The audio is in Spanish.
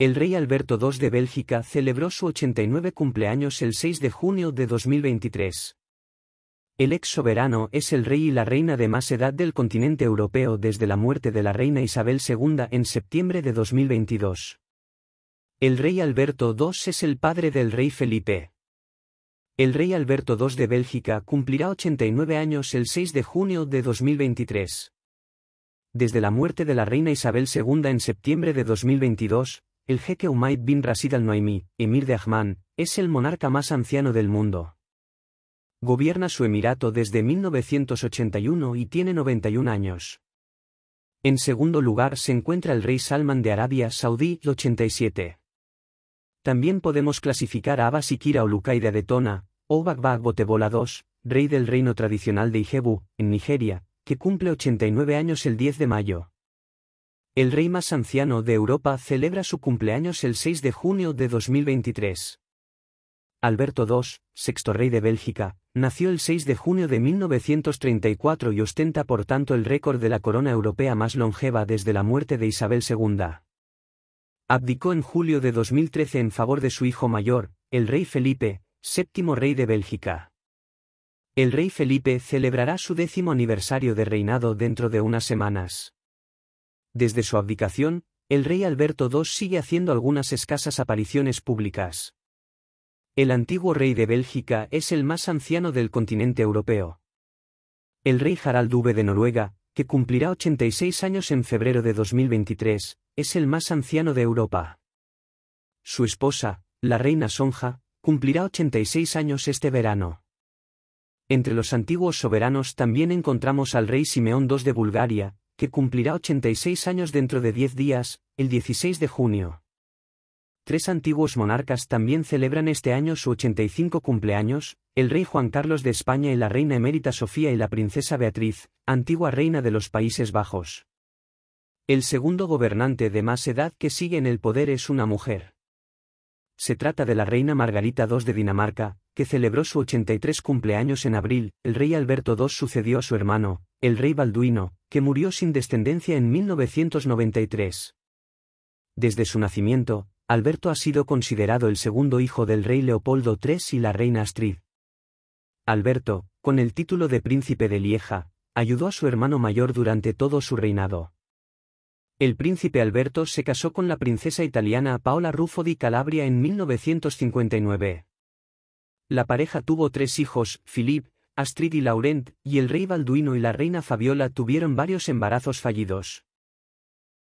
El rey Alberto II de Bélgica celebró su 89 cumpleaños el 6 de junio de 2023. El ex soberano es el rey y la reina de más edad del continente europeo desde la muerte de la reina Isabel II en septiembre de 2022. El rey Alberto II es el padre del rey Felipe. El rey Alberto II de Bélgica cumplirá 89 años el 6 de junio de 2023. Desde la muerte de la reina Isabel II en septiembre de 2022, el jeque Umayd bin Rasid al-Noaimi, emir de Ahmán, es el monarca más anciano del mundo. Gobierna su emirato desde 1981 y tiene 91 años. En segundo lugar se encuentra el rey Salman de Arabia Saudí, 87. También podemos clasificar a Abba Sikira Olukaida de Tona, o Bagbag Botebola II, rey del reino tradicional de Ijebu, en Nigeria, que cumple 89 años el 10 de mayo. El rey más anciano de Europa celebra su cumpleaños el 6 de junio de 2023. Alberto II, sexto rey de Bélgica, nació el 6 de junio de 1934 y ostenta por tanto el récord de la corona europea más longeva desde la muerte de Isabel II. Abdicó en julio de 2013 en favor de su hijo mayor, el rey Felipe, séptimo rey de Bélgica. El rey Felipe celebrará su décimo aniversario de reinado dentro de unas semanas. Desde su abdicación, el rey Alberto II sigue haciendo algunas escasas apariciones públicas. El antiguo rey de Bélgica es el más anciano del continente europeo. El rey Harald V de Noruega, que cumplirá 86 años en febrero de 2023, es el más anciano de Europa. Su esposa, la reina Sonja, cumplirá 86 años este verano. Entre los antiguos soberanos también encontramos al rey Simeón II de Bulgaria, que cumplirá 86 años dentro de 10 días, el 16 de junio. Tres antiguos monarcas también celebran este año su 85 cumpleaños, el rey Juan Carlos de España y la reina emérita Sofía y la princesa Beatriz, antigua reina de los Países Bajos. El segundo gobernante de más edad que sigue en el poder es una mujer. Se trata de la reina Margarita II de Dinamarca, que celebró su 83 cumpleaños en abril, el rey Alberto II sucedió a su hermano, el rey Balduino, que murió sin descendencia en 1993. Desde su nacimiento, Alberto ha sido considerado el segundo hijo del rey Leopoldo III y la reina Astrid. Alberto, con el título de príncipe de Lieja, ayudó a su hermano mayor durante todo su reinado. El príncipe Alberto se casó con la princesa italiana Paola Ruffo di Calabria en 1959. La pareja tuvo tres hijos, Philippe, Astrid y Laurent, y el rey Balduino y la reina Fabiola tuvieron varios embarazos fallidos.